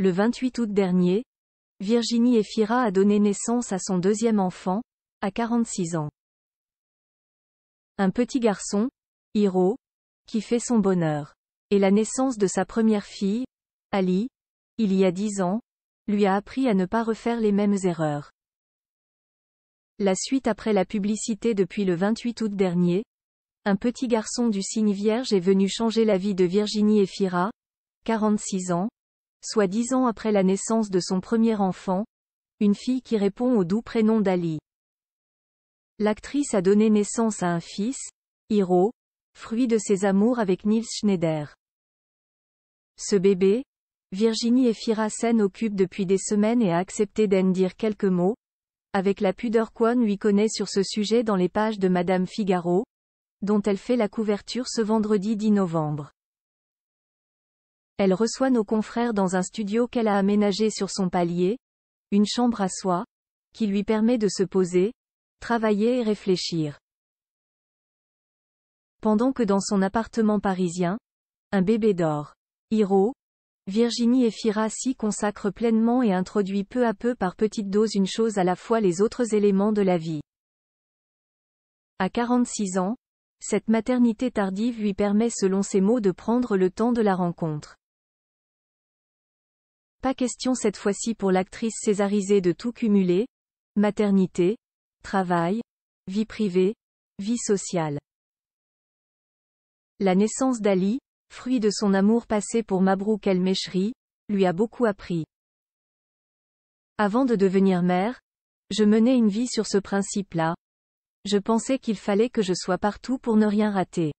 Le 28 août dernier, Virginie Efira a donné naissance à son deuxième enfant, à 46 ans. Un petit garçon, Hiro, qui fait son bonheur. Et la naissance de sa première fille, Ali, il y a 10 ans, lui a appris à ne pas refaire les mêmes erreurs. La suite après la publicité depuis le 28 août dernier, un petit garçon du signe Vierge est venu changer la vie de Virginie Efira, 46 ans, soit dix ans après la naissance de son premier enfant, une fille qui répond au doux prénom d'Ali. L'actrice a donné naissance à un fils, Hiro, fruit de ses amours avec Nils Schneider. Ce bébé, Virginie Efira Sen occupe depuis des semaines et a accepté d'en dire quelques mots, avec la pudeur qu'on lui connaît sur ce sujet dans les pages de Madame Figaro, dont elle fait la couverture ce vendredi 10 novembre. Elle reçoit nos confrères dans un studio qu'elle a aménagé sur son palier, une chambre à soi, qui lui permet de se poser, travailler et réfléchir. Pendant que dans son appartement parisien, un bébé dort. Hiro, Virginie et Fira s'y consacrent pleinement et introduit peu à peu par petites doses une chose à la fois les autres éléments de la vie. À 46 ans, cette maternité tardive lui permet selon ses mots de prendre le temps de la rencontre. Pas question cette fois-ci pour l'actrice césarisée de tout cumuler. Maternité, travail, vie privée, vie sociale. La naissance d'Ali, fruit de son amour passé pour Mabrouk el lui a beaucoup appris. Avant de devenir mère, je menais une vie sur ce principe-là. Je pensais qu'il fallait que je sois partout pour ne rien rater.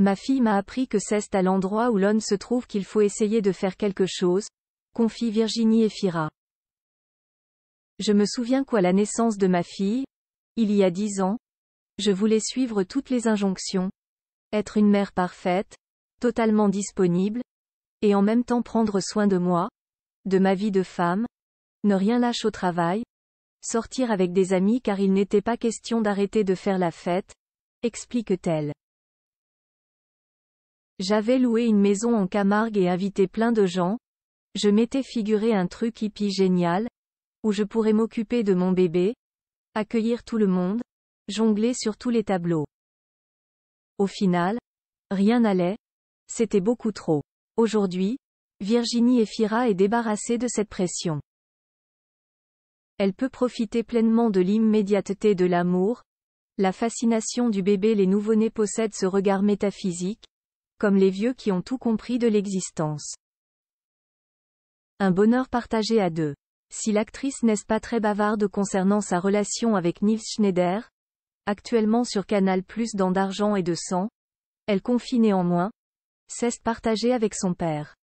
Ma fille m'a appris que c'est à l'endroit où l'homme se trouve qu'il faut essayer de faire quelque chose, confie Virginie Efira. Je me souviens quoi la naissance de ma fille, il y a dix ans, je voulais suivre toutes les injonctions, être une mère parfaite, totalement disponible, et en même temps prendre soin de moi, de ma vie de femme, ne rien lâcher au travail, sortir avec des amis car il n'était pas question d'arrêter de faire la fête, explique-t-elle. J'avais loué une maison en Camargue et invité plein de gens. Je m'étais figuré un truc hippie génial, où je pourrais m'occuper de mon bébé, accueillir tout le monde, jongler sur tous les tableaux. Au final, rien n'allait, c'était beaucoup trop. Aujourd'hui, Virginie Efira est débarrassée de cette pression. Elle peut profiter pleinement de l'immédiateté de l'amour, la fascination du bébé les nouveau-nés possèdent ce regard métaphysique, comme les vieux qui ont tout compris de l'existence. Un bonheur partagé à deux. Si l'actrice n'est pas très bavarde concernant sa relation avec Nils Schneider, actuellement sur Canal Plus dans D'argent et de sang, elle confie néanmoins, c'est partagé avec son père.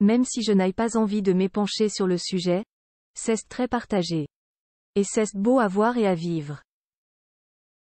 Même si je n'ai pas envie de m'épancher sur le sujet, cesse très partagé. Et cesse beau à voir et à vivre.